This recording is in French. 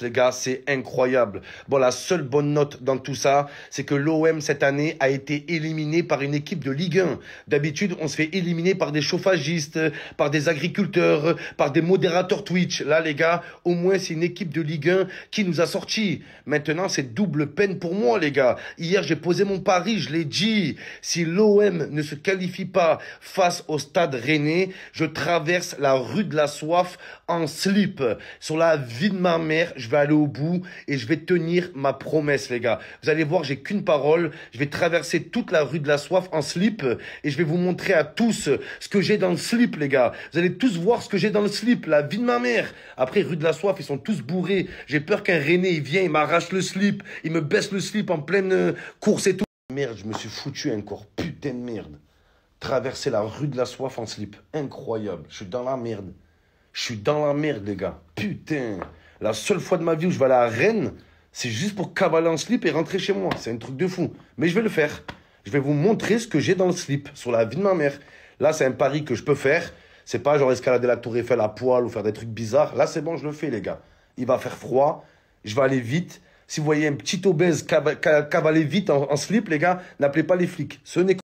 les gars, c'est incroyable. Bon, la seule bonne note dans tout ça, c'est que l'OM cette année a été éliminé par une équipe de Ligue 1. D'habitude, on se fait éliminer par des chauffagistes, par des agriculteurs, par des modérateurs Twitch. Là, les gars, au moins, c'est une équipe de Ligue 1 qui nous a sortis. Maintenant, c'est double peine pour moi, les gars. Hier, j'ai posé mon pari, je l'ai dit. Si l'OM ne se qualifie pas face au stade rennais, je traverse la rue de la soif en slip. Sur la vie de ma mère, je vais aller au bout et je vais tenir ma promesse, les gars. Vous allez voir, j'ai qu'une parole. Je vais traverser toute la rue de la soif en slip et je vais vous montrer à tous ce que j'ai dans le slip, les gars. Vous allez tous voir ce que j'ai dans le slip, la vie de ma mère. Après, rue de la soif, ils sont tous bourrés. J'ai peur qu'un René, il vient, il m'arrache le slip, il me baisse le slip en pleine euh, course et tout. Merde, je me suis foutu encore. putain de merde. Traverser la rue de la soif en slip, incroyable. Je suis dans la merde. Je suis dans la merde, les gars. Putain. La seule fois de ma vie où je vais à à Rennes, c'est juste pour cavaler en slip et rentrer chez moi. C'est un truc de fou. Mais je vais le faire. Je vais vous montrer ce que j'ai dans le slip sur la vie de ma mère. Là, c'est un pari que je peux faire. C'est pas genre escalader la tour Eiffel à poil ou faire des trucs bizarres. Là, c'est bon, je le fais, les gars. Il va faire froid. Je vais aller vite. Si vous voyez un petit obèse cavaler vite en, slip, les gars, n'appelez pas les flics. Ce n'est